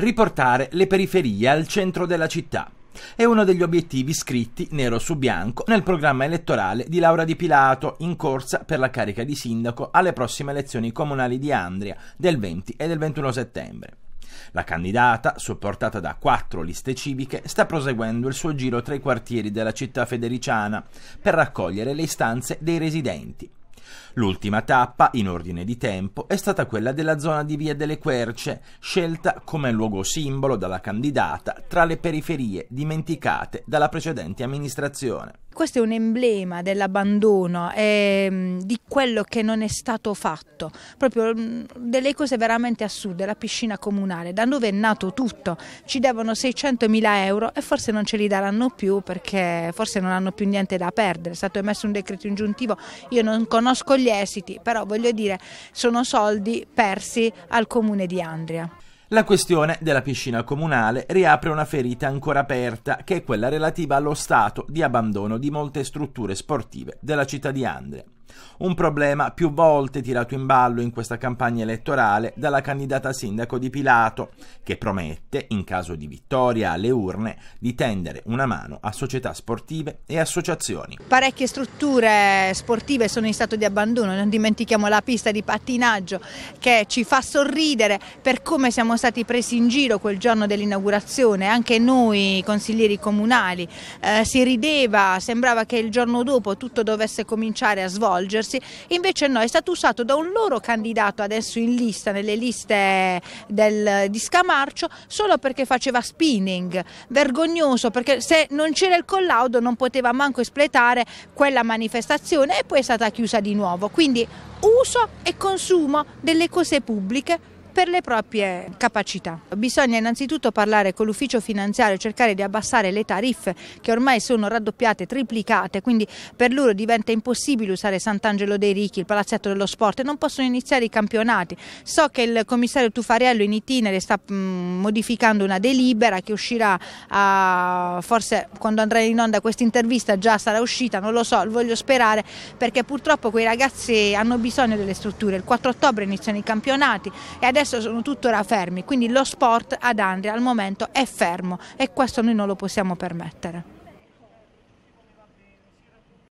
riportare le periferie al centro della città. È uno degli obiettivi scritti nero su bianco nel programma elettorale di Laura Di Pilato in corsa per la carica di sindaco alle prossime elezioni comunali di Andria del 20 e del 21 settembre. La candidata, supportata da quattro liste civiche, sta proseguendo il suo giro tra i quartieri della città federiciana per raccogliere le istanze dei residenti. L'ultima tappa, in ordine di tempo, è stata quella della zona di Via delle Querce, scelta come luogo simbolo dalla candidata tra le periferie dimenticate dalla precedente amministrazione. Questo è un emblema dell'abbandono, eh, di quello che non è stato fatto, proprio mm, delle cose veramente assurde, la piscina comunale, da dove è nato tutto, ci devono 600.000 euro e forse non ce li daranno più perché forse non hanno più niente da perdere, è stato emesso un decreto ingiuntivo, io non conosco gli esiti, però voglio dire sono soldi persi al comune di Andria. La questione della piscina comunale riapre una ferita ancora aperta, che è quella relativa allo stato di abbandono di molte strutture sportive della città di Andria. Un problema più volte tirato in ballo in questa campagna elettorale dalla candidata sindaco di Pilato, che promette, in caso di vittoria alle urne, di tendere una mano a società sportive e associazioni. Parecchie strutture sportive sono in stato di abbandono, non dimentichiamo la pista di pattinaggio che ci fa sorridere per come siamo stati presi in giro quel giorno dell'inaugurazione, anche noi consiglieri comunali eh, si rideva, sembrava che il giorno dopo tutto dovesse cominciare a svolgere svolgersi. Invece no, è stato usato da un loro candidato adesso in lista, nelle liste del, di Scamarcio, solo perché faceva spinning, vergognoso, perché se non c'era il collaudo non poteva manco espletare quella manifestazione e poi è stata chiusa di nuovo. Quindi uso e consumo delle cose pubbliche per le proprie capacità. Bisogna innanzitutto parlare con l'ufficio finanziario, cercare di abbassare le tariffe che ormai sono raddoppiate, triplicate, quindi per loro diventa impossibile usare Sant'Angelo dei Ricchi, il palazzetto dello sport, e non possono iniziare i campionati. So che il commissario Tufariello in itinere sta modificando una delibera che uscirà, a, forse quando andrà in onda questa intervista già sarà uscita, non lo so, voglio sperare, perché purtroppo quei ragazzi hanno bisogno delle strutture. Il 4 ottobre iniziano i campionati e adesso adesso sono tuttora fermi, quindi lo sport ad Andria al momento è fermo e questo noi non lo possiamo permettere.